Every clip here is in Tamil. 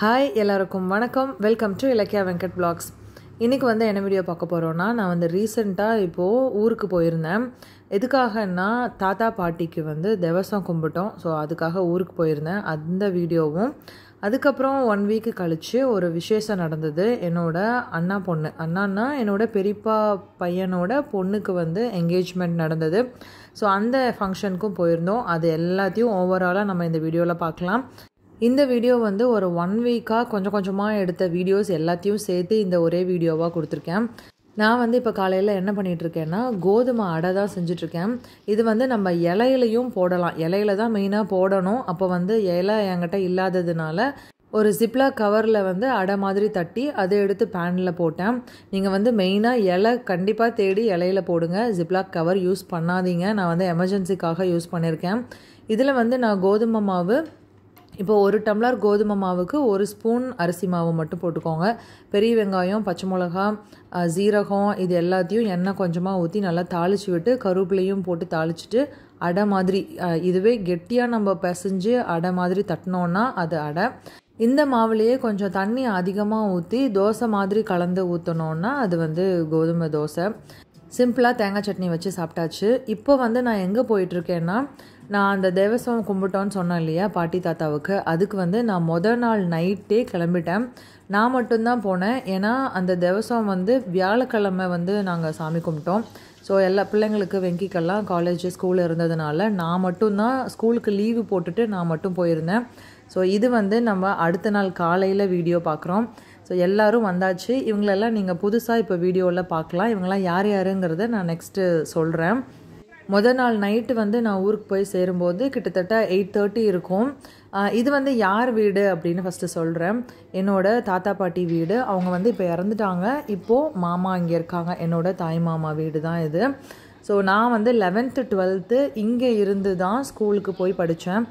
ஹாய் எல்லாருக்கும் வணக்கம் welcome to Ilakkiya Venkat vlogs இன்றைக்கி வந்து என்ன வீடியோ பார்க்க போகிறோன்னா நான் வந்து ரீசெண்டாக இப்போது ஊருக்கு போயிருந்தேன் எதுக்காகன்னா தாத்தா பாட்டிக்கு வந்து தேவசம் கும்பிட்டோம் ஸோ அதுக்காக ஊருக்கு போயிருந்தேன் அந்த வீடியோவும் அதுக்கப்புறம் ஒன் வீக்கு கழித்து ஒரு விசேஷம் நடந்தது என்னோட அண்ணா பொண்ணு அண்ணான்னா என்னோடய பெரியப்பா பையனோட பொண்ணுக்கு வந்து என்கேஜ்மெண்ட் நடந்தது ஸோ அந்த ஃபங்க்ஷனுக்கும் போயிருந்தோம் அது எல்லாத்தையும் ஓவராலாக நம்ம இந்த வீடியோவில் பார்க்கலாம் இந்த வீடியோ வந்து ஒரு ஒன் வீக்காக கொஞ்சம் கொஞ்சமாக எடுத்த வீடியோஸ் எல்லாத்தையும் சேர்த்து இந்த ஒரே வீடியோவாக கொடுத்துருக்கேன் நான் வந்து இப்போ காலையில் என்ன பண்ணிகிட்ருக்கேன்னா கோதுமை அடை தான் செஞ்சிட்ருக்கேன் இது வந்து நம்ம இலையிலையும் போடலாம் இலையில தான் மெயினாக போடணும் அப்போ வந்து இலை என்கிட்ட இல்லாததுனால ஒரு சிப்லா கவரில் வந்து அடை மாதிரி தட்டி அதை எடுத்து பேனில் போட்டேன் நீங்கள் வந்து மெயினாக இலை கண்டிப்பாக தேடி இலையில போடுங்க ஜிப்லா கவர் யூஸ் பண்ணாதீங்க நான் வந்து எமர்ஜென்சிக்காக யூஸ் பண்ணியிருக்கேன் இதில் வந்து நான் கோதுமை மாவு இப்போ ஒரு டம்ளர் கோதுமை மாவுக்கு ஒரு ஸ்பூன் அரிசி மாவு மட்டும் போட்டுக்கோங்க பெரிய வெங்காயம் பச்சை மிளகாய் ஜீரகம் இது எல்லாத்தையும் எண்ணெய் கொஞ்சமாக ஊற்றி நல்லா தாளித்து விட்டு கருவேப்பிலையும் போட்டு தாளிச்சிட்டு அடை மாதிரி இதுவே கெட்டியாக நம்ம பிசைஞ்சு அடை மாதிரி தட்டினோன்னா அது அடை இந்த மாவுலேயே கொஞ்சம் தண்ணி அதிகமாக ஊற்றி தோசை மாதிரி கலந்து ஊற்றணுன்னா அது வந்து கோதுமை தோசை சிம்பிளாக தேங்காய் சட்னி வச்சு சாப்பிட்டாச்சு இப்போ வந்து நான் எங்கே போயிட்டுருக்கேன்னா நான் அந்த தேவஸ்வம் கும்பிட்டோன்னு சொன்னேன் இல்லையா பாட்டி தாத்தாவுக்கு அதுக்கு வந்து நான் மொதல் நாள் நைட்டே கிளம்பிட்டேன் நான் மட்டும்தான் போனேன் ஏன்னா அந்த தேவஸ்வம் வந்து வியாழக்கிழமை வந்து நாங்கள் சாமி கும்பிட்டோம் ஸோ எல்லா பிள்ளைங்களுக்கு வெங்கிக்கெல்லாம் காலேஜ் ஸ்கூல் இருந்ததுனால நான் மட்டும்தான் ஸ்கூலுக்கு லீவு போட்டுட்டு நான் மட்டும் போயிருந்தேன் ஸோ இது வந்து நம்ம அடுத்த நாள் காலையில் வீடியோ பார்க்குறோம் ஸோ எல்லோரும் வந்தாச்சு இவங்களெல்லாம் நீங்கள் புதுசாக இப்போ வீடியோவில் பார்க்கலாம் இவங்களாம் யார் யாருங்கிறத நான் நெக்ஸ்ட்டு சொல்கிறேன் மொதல் நாள் நைட்டு வந்து நான் ஊருக்கு போய் சேரும்போது கிட்டத்தட்ட எயிட் தேர்ட்டி இருக்கும் இது வந்து யார் வீடு அப்படின்னு ஃபஸ்ட்டு சொல்கிறேன் என்னோடய தாத்தா பாட்டி வீடு அவங்க வந்து இப்போ இறந்துட்டாங்க இப்போது மாமா இங்கே இருக்காங்க என்னோடய தாய் மாமா வீடு தான் இது ஸோ நான் வந்து லெவன்த்து டுவெல்த்து இங்கே இருந்து தான் ஸ்கூலுக்கு போய் படித்தேன்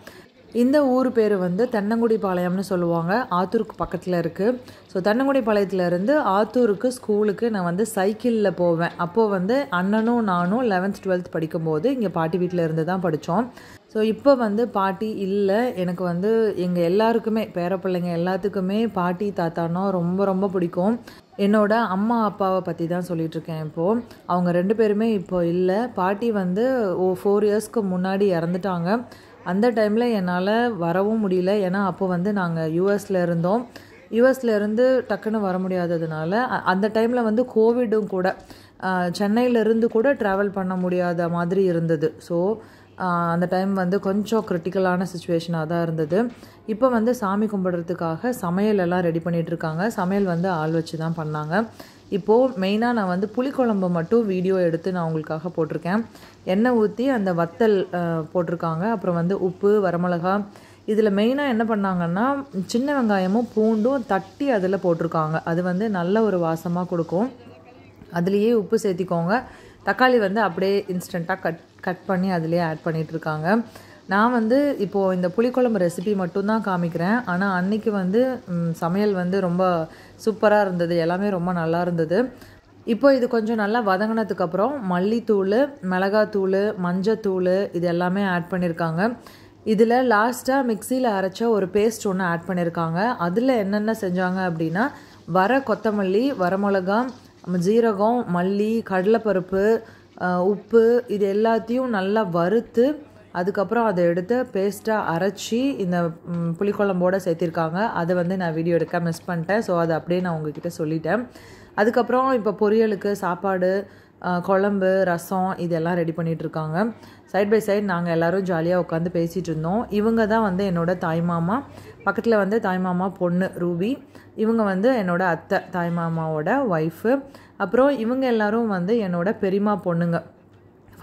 இந்த ஊர் பேர் வந்து தென்னங்குடி பாளையம்னு சொல்லுவாங்க ஆத்தூருக்கு பக்கத்தில் இருக்குது ஸோ தென்னங்குடி இருந்து ஆத்தூருக்கு ஸ்கூலுக்கு நான் வந்து சைக்கிளில் போவேன் அப்போது வந்து அண்ணனும் நானும் லெவன்த் டுவெல்த் படிக்கும்போது இங்கே பாட்டி வீட்டில் இருந்து தான் படித்தோம் ஸோ இப்போ வந்து பாட்டி இல்லை எனக்கு வந்து எங்கள் எல்லாருக்குமே பேர பிள்ளைங்க எல்லாத்துக்குமே பாட்டி தாத்தானா ரொம்ப ரொம்ப பிடிக்கும் என்னோட அம்மா அப்பாவை பற்றி தான் சொல்லிகிட்ருக்கேன் இப்போது அவங்க ரெண்டு பேருமே இப்போ இல்லை பாட்டி வந்து ஓ ஃபோர் இயர்ஸ்க்கு முன்னாடி இறந்துட்டாங்க அந்த டைமில் என்னால் வரவும் முடியல ஏன்னா அப்போ வந்து நாங்கள் யூஎஸில் இருந்தோம் யூஎஸ்லேருந்து டக்குன்னு வர முடியாததுனால அந்த டைமில் வந்து கோவிடும் கூட சென்னையிலேருந்து கூட ட்ராவல் பண்ண முடியாத மாதிரி இருந்தது ஸோ அந்த டைம் வந்து கொஞ்சம் க்ரிட்டிக்கலான சுச்சுவேஷனாக தான் இருந்தது இப்போ வந்து சாமி கும்பிட்றதுக்காக சமையல் எல்லாம் ரெடி பண்ணிகிட்ருக்காங்க சமையல் வந்து ஆள் வச்சு தான் பண்ணாங்க இப்போது மெயினாக நான் வந்து புளிக்குழம்பு மட்டும் வீடியோ எடுத்து நான் உங்களுக்காக போட்டிருக்கேன் எண்ணெய் ஊற்றி அந்த வத்தல் போட்டிருக்காங்க அப்புறம் வந்து உப்பு வரமிளகா இதில் மெயினாக என்ன பண்ணாங்கன்னா சின்ன வெங்காயமும் பூண்டும் தட்டி அதில் போட்டிருக்காங்க அது வந்து நல்ல ஒரு வாசமாக கொடுக்கும் அதுலேயே உப்பு சேர்த்திக்கோங்க தக்காளி வந்து அப்படியே இன்ஸ்டண்ட்டாக கட் கட் பண்ணி அதுலேயே ஆட் பண்ணிகிட்ருக்காங்க நான் வந்து இப்போது இந்த புளிக்குழம்பு ரெசிபி மட்டும்தான் காமிக்கிறேன் ஆனால் அன்றைக்கி வந்து சமையல் வந்து ரொம்ப சூப்பராக இருந்தது எல்லாமே ரொம்ப நல்லா இருந்தது இப்போ இது கொஞ்சம் நல்லா வதங்கினதுக்கப்புறம் மல்லித்தூள் மிளகாத்தூள் மஞ்சத்தூள் இது எல்லாமே ஆட் பண்ணியிருக்காங்க இதில் லாஸ்ட்டாக மிக்சியில் அரைச்ச ஒரு பேஸ்ட் ஒன்று ஆட் பண்ணியிருக்காங்க அதில் என்னென்ன செஞ்சாங்க அப்படின்னா வர கொத்தமல்லி வரமிளகா ஜீரகம் மல்லி கடலைப்பருப்பு உப்பு இது எல்லாத்தையும் நல்லா வறுத்து அதுக்கப்புறம் அதை எடுத்து பேஸ்ட்டாக அரைச்சி இந்த புளிக்குழம்போடு சேர்த்திருக்காங்க அதை வந்து நான் வீடியோ எடுக்க மிஸ் பண்ணிட்டேன் ஸோ அதை அப்படியே நான் உங்ககிட்ட சொல்லிட்டேன் அதுக்கப்புறம் இப்போ பொரியலுக்கு சாப்பாடு குழம்பு ரசம் இதெல்லாம் ரெடி பண்ணிகிட்ருக்காங்க சைட் பை சைட் நாங்கள் எல்லோரும் ஜாலியாக உட்காந்து பேசிகிட்டு இருந்தோம் இவங்க தான் வந்து என்னோடய தாய்மாமா பக்கத்தில் வந்து தாய்மாமா பொண்ணு ரூபி இவங்க வந்து என்னோடய அத்தை தாய்மாமாவோட ஒய்ஃபு அப்புறம் இவங்க எல்லோரும் வந்து என்னோடய பெரியமா பொண்ணுங்க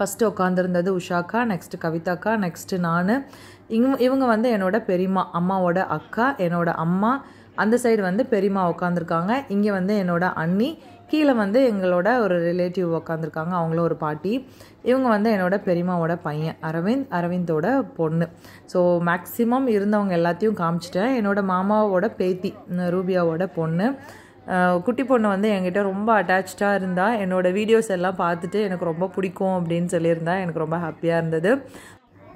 ஃபஸ்ட்டு உட்காந்துருந்தது உஷாக்கா நெக்ஸ்ட்டு கவிதாக்கா நெக்ஸ்ட்டு நான் இவங்க இவங்க வந்து என்னோட பெரியம்மா அம்மாவோட அக்கா என்னோட அம்மா அந்த சைடு வந்து பெரியம்மா உட்காந்துருக்காங்க இங்கே வந்து என்னோடய அண்ணி கீழே வந்து எங்களோட ஒரு ரிலேட்டிவ் உட்காந்துருக்காங்க அவங்களும் ஒரு பாட்டி இவங்க வந்து என்னோட பெரியம்மாவோட பையன் அரவிந்த் அரவிந்தோட பொண்ணு ஸோ மேக்ஸிமம் இருந்தவங்க எல்லாத்தையும் காமிச்சிட்டேன் என்னோடய மாமாவோட பேத்தி ரூபியாவோட பொண்ணு குட்டி பொண்ணு வந்து என்கிட்ட ரொம்ப அட்டாச்சாக இருந்தால் என்னோடய வீடியோஸ் எல்லாம் பார்த்துட்டு எனக்கு ரொம்ப பிடிக்கும் அப்படின்னு சொல்லியிருந்தா எனக்கு ரொம்ப ஹாப்பியாக இருந்தது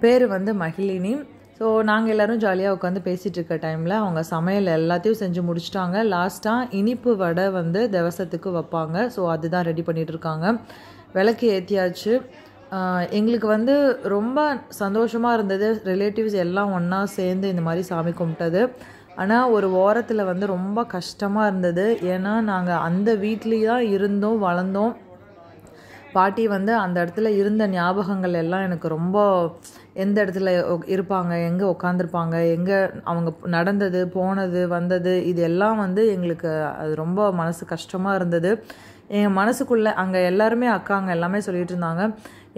பேர் வந்து மகிழினி ஸோ நாங்கள் எல்லோரும் ஜாலியாக உட்காந்து பேசிகிட்டு இருக்க டைமில் அவங்க சமையல் எல்லாத்தையும் செஞ்சு முடிச்சிட்டாங்க லாஸ்ட்டாக இனிப்பு வடை வந்து திவசத்துக்கு வைப்பாங்க ஸோ அதுதான் ரெடி பண்ணிகிட்ருக்காங்க விளக்கு ஏற்றியாச்சு எங்களுக்கு வந்து ரொம்ப சந்தோஷமாக இருந்தது ரிலேட்டிவ்ஸ் எல்லாம் ஒன்றா சேர்ந்து இந்த மாதிரி சாமி கும்பிட்டது ஆனால் ஒரு ஓரத்தில் வந்து ரொம்ப கஷ்டமாக இருந்தது ஏன்னா நாங்கள் அந்த வீட்லேயே தான் இருந்தோம் வளர்ந்தோம் பாட்டி வந்து அந்த இடத்துல இருந்த ஞாபகங்கள் எல்லாம் எனக்கு ரொம்ப எந்த இடத்துல இருப்பாங்க எங்கே உட்காந்துருப்பாங்க எங்கே அவங்க நடந்தது போனது வந்தது இது எல்லாம் வந்து எங்களுக்கு அது ரொம்ப மனசு கஷ்டமாக இருந்தது என் மனசுக்குள்ளே அங்கே எல்லாருமே அக்காங்க எல்லாமே சொல்லிகிட்டு இருந்தாங்க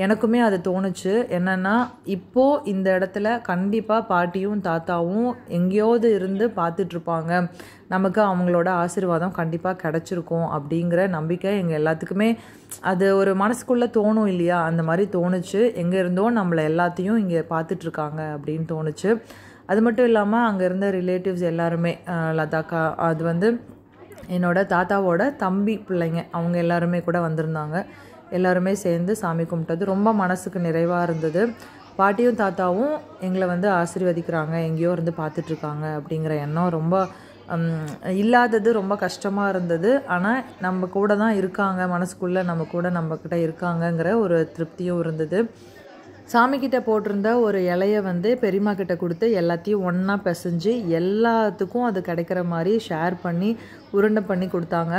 எனக்குமே அது தோணுச்சு என்னென்னா இப்போது இந்த இடத்துல கண்டிப்பாக பாட்டியும் தாத்தாவும் எங்கேயாவது இருந்து பார்த்துட்ருப்பாங்க நமக்கு அவங்களோட ஆசீர்வாதம் கண்டிப்பாக கிடச்சிருக்கும் அப்படிங்கிற நம்பிக்கை எங்கள் எல்லாத்துக்குமே அது ஒரு மனசுக்குள்ளே தோணும் இல்லையா அந்த மாதிரி தோணுச்சு எங்கே இருந்தோ நம்மளை எல்லாத்தையும் இங்கே பார்த்துட்ருக்காங்க அப்படின்னு தோணுச்சு அது மட்டும் இல்லாமல் அங்கே இருந்த ரிலேட்டிவ்ஸ் எல்லாருமே லதாக்கா அது வந்து என்னோடய தாத்தாவோட தம்பி பிள்ளைங்க அவங்க எல்லாருமே கூட வந்திருந்தாங்க எல்லாருமே சேர்ந்து சாமி கும்பிட்டது ரொம்ப மனசுக்கு நிறைவாக இருந்தது பாட்டியும் தாத்தாவும் எங்களை வந்து ஆசீர்வதிக்கிறாங்க எங்கேயோ இருந்து பார்த்துட்ருக்காங்க அப்படிங்கிற எண்ணம் ரொம்ப இல்லாதது ரொம்ப கஷ்டமாக இருந்தது ஆனால் நம்ம கூட தான் இருக்காங்க மனசுக்குள்ளே நம்ம கூட நம்மக்கிட்ட இருக்காங்கங்கிற ஒரு திருப்தியும் இருந்தது சாமிக்கிட்ட போட்டிருந்த ஒரு இலையை வந்து பெரியம்மா கிட்ட கொடுத்து எல்லாத்தையும் ஒன்றா பிசைஞ்சு எல்லாத்துக்கும் அது கிடைக்கிற மாதிரி ஷேர் பண்ணி உருண்டை பண்ணி கொடுத்தாங்க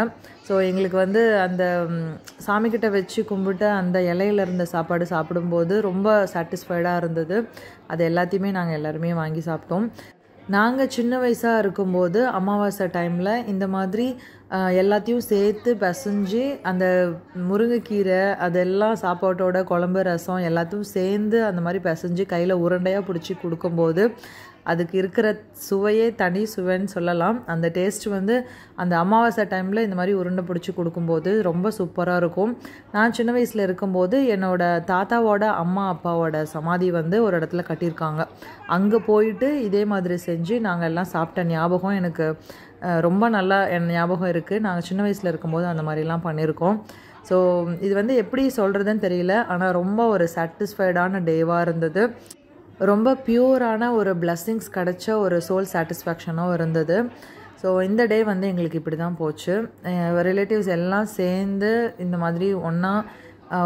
ஸோ எங்களுக்கு வந்து அந்த கிட்ட வச்சு கும்பிட்டு அந்த இலையில இருந்த சாப்பாடு சாப்பிடும்போது ரொம்ப சாட்டிஸ்ஃபைடாக இருந்தது அது எல்லாத்தையுமே நாங்கள் எல்லாருமே வாங்கி சாப்பிட்டோம் நாங்கள் சின்ன வயசாக இருக்கும்போது அமாவாசை டைமில் இந்த மாதிரி எல்லாத்தையும் சேர்த்து பசைஞ்சு அந்த முருங்கைக்கீரை அதெல்லாம் சாப்பாட்டோட குழம்பு ரசம் எல்லாத்தையும் சேர்ந்து அந்த மாதிரி பசைஞ்சு கையில் உருண்டையாக பிடிச்சி கொடுக்கும்போது அதுக்கு இருக்கிற சுவையே தனி சுவைன்னு சொல்லலாம் அந்த டேஸ்ட் வந்து அந்த அமாவாசை டைமில் இந்த மாதிரி உருண்டை பிடிச்சி கொடுக்கும்போது ரொம்ப சூப்பராக இருக்கும் நான் சின்ன வயசில் இருக்கும்போது என்னோடய தாத்தாவோட அம்மா அப்பாவோட சமாதி வந்து ஒரு இடத்துல கட்டியிருக்காங்க அங்கே போயிட்டு இதே மாதிரி செஞ்சு நாங்கள் எல்லாம் சாப்பிட்ட ஞாபகம் எனக்கு ரொம்ப நல்லா என் ஞாபகம் இருக்குது நாங்கள் சின்ன வயசில் இருக்கும்போது அந்த மாதிரிலாம் பண்ணியிருக்கோம் ஸோ இது வந்து எப்படி சொல்கிறதுன்னு தெரியல ஆனால் ரொம்ப ஒரு சாட்டிஸ்ஃபைடான டேவாக இருந்தது ரொம்ப பியூரான ஒரு பிளஸ்ஸிங்ஸ் கிடச்ச ஒரு சோல் சாட்டிஸ்ஃபேக்ஷனும் இருந்தது ஸோ இந்த டே வந்து எங்களுக்கு இப்படி தான் போச்சு ரிலேட்டிவ்ஸ் எல்லாம் சேர்ந்து இந்த மாதிரி ஒன்றா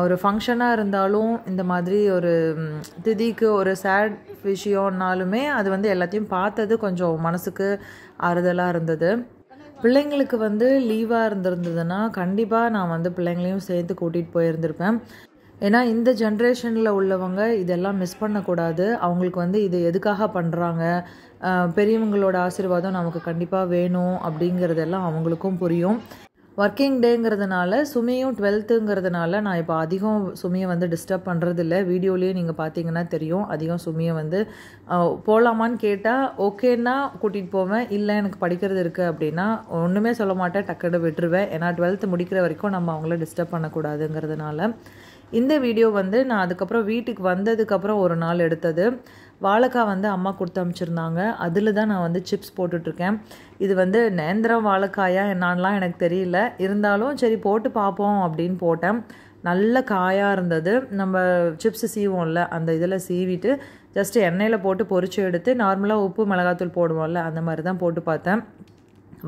ஒரு ஃபங்க்ஷனாக இருந்தாலும் இந்த மாதிரி ஒரு திதிக்கு ஒரு சேட் விஷயம்னாலுமே அது வந்து எல்லாத்தையும் பார்த்தது கொஞ்சம் மனசுக்கு ஆறுதலாக இருந்தது பிள்ளைங்களுக்கு வந்து லீவாக இருந்திருந்ததுன்னா கண்டிப்பாக நான் வந்து பிள்ளைங்களையும் சேர்த்து கூட்டிகிட்டு போயிருந்திருப்பேன் ஏன்னா இந்த ஜென்ரேஷனில் உள்ளவங்க இதெல்லாம் மிஸ் பண்ணக்கூடாது அவங்களுக்கு வந்து இது எதுக்காக பண்ணுறாங்க பெரியவங்களோட ஆசீர்வாதம் நமக்கு கண்டிப்பாக வேணும் அப்படிங்கிறதெல்லாம் அவங்களுக்கும் புரியும் ஒர்க்கிங் டேங்கிறதுனால சுமியும் டுவெல்த்துங்கிறதுனால நான் இப்போ அதிகம் சுமியை வந்து டிஸ்டர்ப் பண்ணுறதில்ல வீடியோலேயே நீங்கள் பார்த்தீங்கன்னா தெரியும் அதிகம் சுமியை வந்து போகலாமான்னு கேட்டால் ஓகேன்னா கூட்டிகிட்டு போவேன் இல்லை எனக்கு படிக்கிறது இருக்குது அப்படின்னா ஒன்றுமே சொல்ல மாட்டேன் டக்குன்னு விட்டுருவேன் ஏன்னா டுவெல்த்து முடிக்கிற வரைக்கும் நம்ம அவங்கள டிஸ்டர்ப் பண்ணக்கூடாதுங்கிறதுனால இந்த வீடியோ வந்து நான் அதுக்கப்புறம் வீட்டுக்கு வந்ததுக்கப்புறம் ஒரு நாள் எடுத்தது வாழைக்காய் வந்து அம்மா கொடுத்து அமிச்சிருந்தாங்க அதில் தான் நான் வந்து சிப்ஸ் போட்டுட்ருக்கேன் இது வந்து நேந்திரம் வாழைக்காயா என்னான்லாம் எனக்கு தெரியல இருந்தாலும் சரி போட்டு பார்ப்போம் அப்படின்னு போட்டேன் நல்ல காயாக இருந்தது நம்ம சிப்ஸ் சீவோம்ல அந்த இதில் சீவிட்டு ஜஸ்ட்டு எண்ணெயில் போட்டு பொறிச்சு எடுத்து நார்மலாக உப்பு மிளகாத்தூள் போடுவோம்ல அந்த மாதிரி தான் போட்டு பார்த்தேன்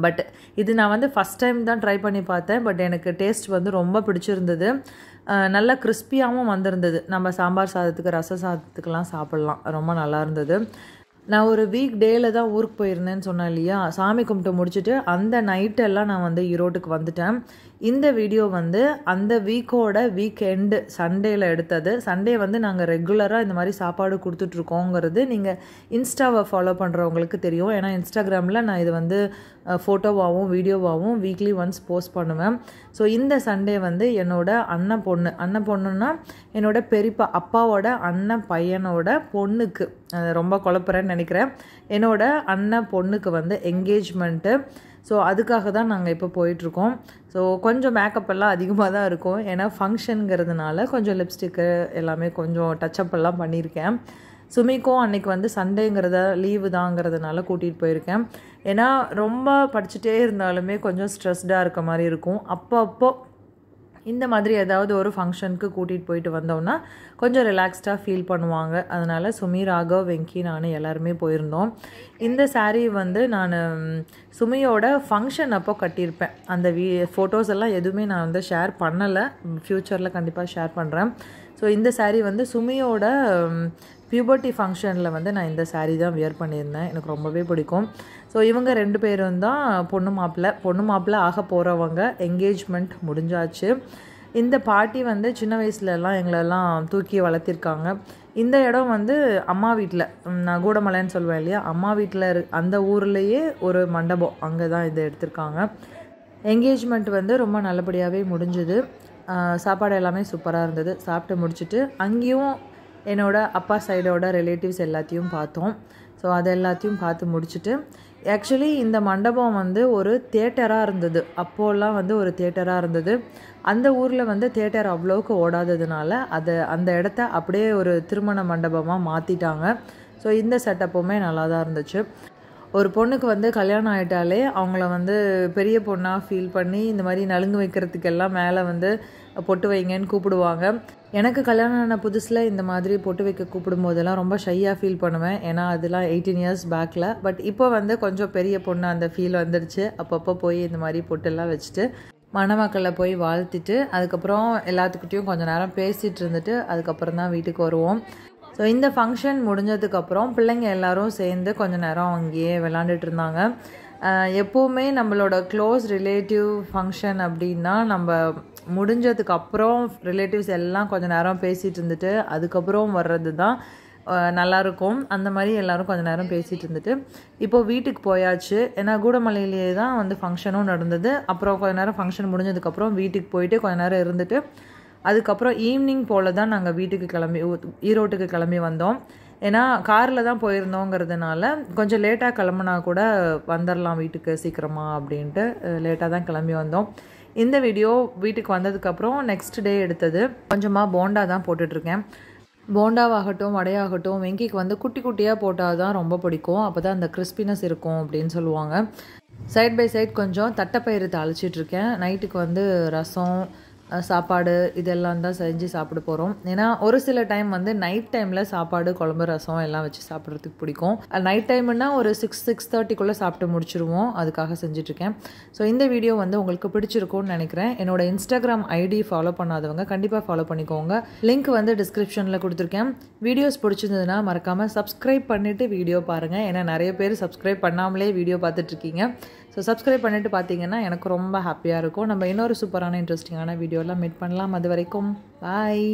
பட் இது நான் வந்து ஃபஸ்ட் டைம் தான் ட்ரை பண்ணி பார்த்தேன் பட் எனக்கு டேஸ்ட் வந்து ரொம்ப பிடிச்சிருந்தது நல்லா கிறிஸ்பியாகவும் வந்திருந்தது நம்ம சாம்பார் சாதத்துக்கு ரச சாதத்துக்கெலாம் சாப்பிட்லாம் ரொம்ப நல்லா இருந்தது நான் ஒரு வீக் டேயில் தான் ஊருக்கு போயிருந்தேன்னு சொன்னேன் இல்லையா சாமி கும்பிட்டு முடிச்சுட்டு அந்த நைட்டெல்லாம் நான் வந்து ஈரோட்டுக்கு வந்துட்டேன் இந்த வீடியோ வந்து அந்த வீக்கோட வீக் எண்டு சண்டேயில் எடுத்தது சண்டே வந்து நாங்கள் ரெகுலராக இந்த மாதிரி சாப்பாடு கொடுத்துட்ருக்கோங்கிறது நீங்கள் இன்ஸ்டாவை ஃபாலோ பண்ணுறவங்களுக்கு தெரியும் ஏன்னா இன்ஸ்டாகிராமில் நான் இது வந்து ஃபோட்டோவாகவும் வீடியோவாகவும் வீக்லி ஒன்ஸ் போஸ்ட் பண்ணுவேன் ஸோ இந்த சண்டே வந்து என்னோட அண்ணன் பொண்ணு அண்ணன் பொண்ணுன்னா என்னோட பெரியப்பா அப்பாவோட அண்ணன் பையனோட பொண்ணுக்கு ரொம்ப குழப்புறேன்னு நினைக்கிறேன் என்னோடய அண்ணன் பொண்ணுக்கு வந்து என்கேஜ்மெண்ட்டு ஸோ அதுக்காக தான் நாங்கள் இப்போ போயிட்டுருக்கோம் ஸோ கொஞ்சம் மேக்கப் எல்லாம் அதிகமாக தான் இருக்கும் ஏன்னா ஃபங்க்ஷனுங்கிறதுனால கொஞ்சம் லிப்ஸ்டிக்கு எல்லாமே கொஞ்சம் டச்சப் எல்லாம் பண்ணியிருக்கேன் சுமிக்கும் அன்னைக்கு வந்து சண்டேங்கிறத லீவு தாங்கிறதுனால கூட்டிகிட்டு போயிருக்கேன் ஏன்னா ரொம்ப படிச்சுட்டே இருந்தாலுமே கொஞ்சம் ஸ்ட்ரெஸ்டாக இருக்க மாதிரி இருக்கும் அப்போ அப்போ இந்த மாதிரி ஏதாவது ஒரு ஃபங்க்ஷனுக்கு கூட்டிகிட்டு போயிட்டு வந்தோம்னா கொஞ்சம் ரிலாக்ஸ்டாக ஃபீல் பண்ணுவாங்க அதனால் சுமி ராகவ் வெங்கி நான் எல்லாருமே போயிருந்தோம் இந்த சாரீ வந்து நான் சுமியோட ஃபங்க்ஷன் அப்போ கட்டியிருப்பேன் அந்த வீ ஃபோட்டோஸ் எல்லாம் எதுவுமே நான் வந்து ஷேர் பண்ணலை ஃப்யூச்சரில் கண்டிப்பாக ஷேர் பண்ணுறேன் ஸோ இந்த சாரீ வந்து சுமியோட பியூபர்ட்டி ஃபங்க்ஷனில் வந்து நான் இந்த சாரீ தான் வியர் பண்ணியிருந்தேன் எனக்கு ரொம்பவே பிடிக்கும் ஸோ இவங்க ரெண்டு பேரும் தான் பொண்ணு மாப்பிள்ளை பொண்ணு மாப்பிள்ளை ஆக போகிறவங்க என்கேஜ்மெண்ட் முடிஞ்சாச்சு இந்த பாட்டி வந்து சின்ன வயசுலலாம் எங்களெல்லாம் தூக்கி வளர்த்திருக்காங்க இந்த இடம் வந்து அம்மா வீட்டில் நான் கூடமலைன்னு சொல்லுவேன் இல்லையா அம்மா வீட்டில் இரு அந்த ஊர்லேயே ஒரு மண்டபம் அங்கே தான் இதை எடுத்திருக்காங்க என்கேஜ்மெண்ட் வந்து ரொம்ப நல்லபடியாகவே முடிஞ்சுது சாப்பாடு எல்லாமே சூப்பராக இருந்தது சாப்பிட்டு முடிச்சுட்டு அங்கேயும் என்னோடய அப்பா சைடோட ரிலேட்டிவ்ஸ் எல்லாத்தையும் பார்த்தோம் ஸோ அதை எல்லாத்தையும் பார்த்து முடிச்சுட்டு ஆக்சுவலி இந்த மண்டபம் வந்து ஒரு தேட்டராக இருந்தது அப்போல்லாம் வந்து ஒரு தேட்டராக இருந்தது அந்த ஊரில் வந்து தேட்டர் அவ்வளோவுக்கு ஓடாததுனால அதை அந்த இடத்த அப்படியே ஒரு திருமண மண்டபமாக மாற்றிட்டாங்க ஸோ இந்த செட்டப்புமே நல்லா தான் இருந்துச்சு ஒரு பொண்ணுக்கு வந்து கல்யாணம் ஆகிட்டாலே அவங்கள வந்து பெரிய பொண்ணாக ஃபீல் பண்ணி இந்த மாதிரி நலுங்கு வைக்கிறதுக்கெல்லாம் மேலே வந்து பொட்டு வைங்கன்னு கூப்பிடுவாங்க எனக்கு கல்யாணம் ஆன புதுசில் இந்த மாதிரி பொட்டு வைக்க கூப்பிடும் போதெல்லாம் ரொம்ப ஷையாக ஃபீல் பண்ணுவேன் ஏன்னா அதெல்லாம் எயிட்டீன் இயர்ஸ் பேக்கில் பட் இப்போ வந்து கொஞ்சம் பெரிய பொண்ணு அந்த ஃபீல் வந்துடுச்சு அப்பப்போ போய் இந்த மாதிரி பொட்டெல்லாம் வச்சுட்டு மணமக்களை போய் வாழ்த்திட்டு அதுக்கப்புறம் எல்லாத்துக்கிட்டேயும் கொஞ்சம் நேரம் பேசிகிட்டு இருந்துட்டு அதுக்கப்புறம் தான் வீட்டுக்கு வருவோம் ஸோ இந்த ஃபங்க்ஷன் முடிஞ்சதுக்கப்புறம் பிள்ளைங்க எல்லோரும் சேர்ந்து கொஞ்சம் நேரம் அங்கேயே விளாண்டுட்டு இருந்தாங்க எப்போவுமே நம்மளோட க்ளோஸ் ரிலேட்டிவ் ஃபங்க்ஷன் அப்படின்னா நம்ம முடிஞ்சதுக்கப்புறம் ரிலேட்டிவ்ஸ் எல்லாம் கொஞ்சம் நேரம் பேசிகிட்டு இருந்துட்டு அதுக்கப்புறம் வர்றது தான் நல்லாயிருக்கும் அந்த மாதிரி எல்லோரும் கொஞ்சம் நேரம் பேசிகிட்டு இருந்துட்டு இப்போது வீட்டுக்கு போயாச்சு ஏன்னா கூடமலையிலேயே தான் வந்து ஃபங்க்ஷனும் நடந்தது அப்புறம் கொஞ்சம் நேரம் ஃபங்க்ஷன் முடிஞ்சதுக்கப்புறம் வீட்டுக்கு போயிட்டு கொஞ்ச நேரம் இருந்துட்டு அதுக்கப்புறம் ஈவினிங் போல் தான் நாங்கள் வீட்டுக்கு கிளம்பி ஈரோட்டுக்கு கிளம்பி வந்தோம் ஏன்னா காரில் தான் போயிருந்தோங்கிறதுனால கொஞ்சம் லேட்டாக கிளம்புனா கூட வந்துடலாம் வீட்டுக்கு சீக்கிரமாக அப்படின்ட்டு லேட்டாக தான் கிளம்பி வந்தோம் இந்த வீடியோ வீட்டுக்கு வந்ததுக்கப்புறம் நெக்ஸ்ட் டே எடுத்தது கொஞ்சமாக போண்டா தான் போட்டுட்ருக்கேன் போண்டாவாகட்டும் வடையாகட்டும் வெங்கிக்கு வந்து குட்டி குட்டியாக போட்டால் தான் ரொம்ப பிடிக்கும் அப்போ தான் அந்த கிறிஸ்பினஸ் இருக்கும் அப்படின்னு சொல்லுவாங்க சைட் பை சைட் கொஞ்சம் தட்டைப்பயிறு தழிச்சிட்ருக்கேன் நைட்டுக்கு வந்து ரசம் சாப்பாடு இதெல்லாம் தான் செஞ்சு சாப்பிட போகிறோம் ஏன்னா ஒரு சில டைம் வந்து நைட் டைமில் சாப்பாடு குழம்பு ரசம் எல்லாம் வச்சு சாப்பிட்றதுக்கு பிடிக்கும் நைட் டைம்னா ஒரு சிக்ஸ் சிக்ஸ் தேர்ட்டிக்குள்ளே சாப்பிட்டு முடிச்சிருவோம் அதுக்காக செஞ்சுட்ருக்கேன் ஸோ இந்த வீடியோ வந்து உங்களுக்கு பிடிச்சிருக்கும்னு நினைக்கிறேன் என்னோட இன்ஸ்டாகிராம் ஐடி ஃபாலோ பண்ணாதவங்க கண்டிப்பாக ஃபாலோ பண்ணிக்கோங்க லிங்க் வந்து டிஸ்கிரிப்ஷனில் கொடுத்துருக்கேன் வீடியோஸ் பிடிச்சிருந்ததுன்னா மறக்காமல் சப்ஸ்கிரைப் பண்ணிவிட்டு வீடியோ பாருங்கள் ஏன்னா நிறைய பேர் சப்ஸ்கிரைப் பண்ணாமலே வீடியோ பார்த்துட்ருக்கீங்க ஸோ சப்ஸ்கிரைப் பண்ணிட்டு பார்த்தீங்கன்னா எனக்கு ரொம்ப ஹாப்பியாக இருக்கும் நம்ம இன்னொரு சூப்பரான இன்ட்ரெஸ்டிங்கான வீடியோலாம் மீட் பண்ணலாம் அது வரைக்கும் பாய்